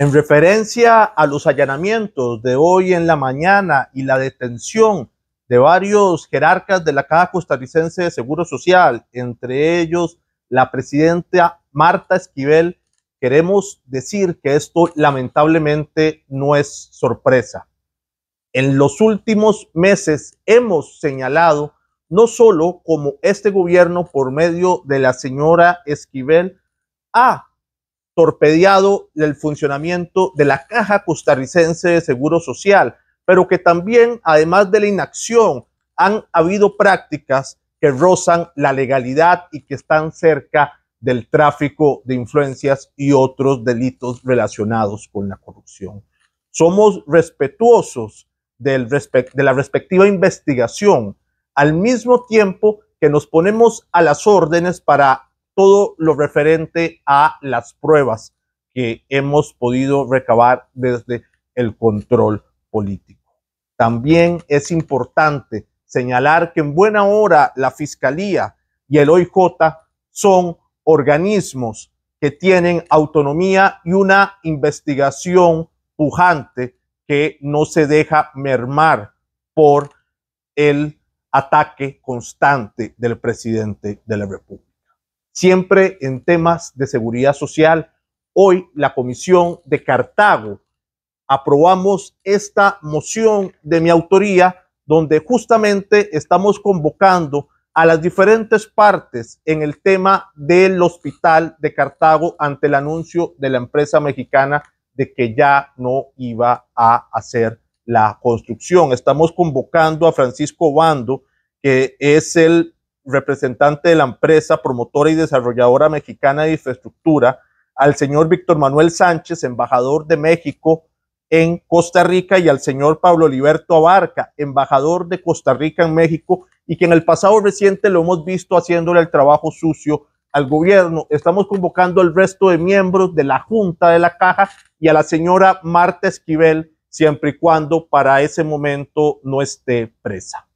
En referencia a los allanamientos de hoy en la mañana y la detención de varios jerarcas de la Caja Costarricense de Seguro Social, entre ellos la presidenta Marta Esquivel, queremos decir que esto lamentablemente no es sorpresa. En los últimos meses hemos señalado no solo como este gobierno por medio de la señora Esquivel ha torpedeado el funcionamiento de la Caja Costarricense de Seguro Social, pero que también, además de la inacción, han habido prácticas que rozan la legalidad y que están cerca del tráfico de influencias y otros delitos relacionados con la corrupción. Somos respetuosos del de la respectiva investigación, al mismo tiempo que nos ponemos a las órdenes para todo lo referente a las pruebas que hemos podido recabar desde el control político. También es importante señalar que en buena hora la Fiscalía y el OIJ son organismos que tienen autonomía y una investigación pujante que no se deja mermar por el ataque constante del presidente de la República siempre en temas de seguridad social. Hoy la Comisión de Cartago aprobamos esta moción de mi autoría donde justamente estamos convocando a las diferentes partes en el tema del hospital de Cartago ante el anuncio de la empresa mexicana de que ya no iba a hacer la construcción. Estamos convocando a Francisco Bando, que es el representante de la empresa promotora y desarrolladora mexicana de infraestructura, al señor Víctor Manuel Sánchez, embajador de México en Costa Rica, y al señor Pablo Liberto Abarca, embajador de Costa Rica en México, y que en el pasado reciente lo hemos visto haciéndole el trabajo sucio al gobierno. Estamos convocando al resto de miembros de la Junta de la Caja y a la señora Marta Esquivel, siempre y cuando para ese momento no esté presa.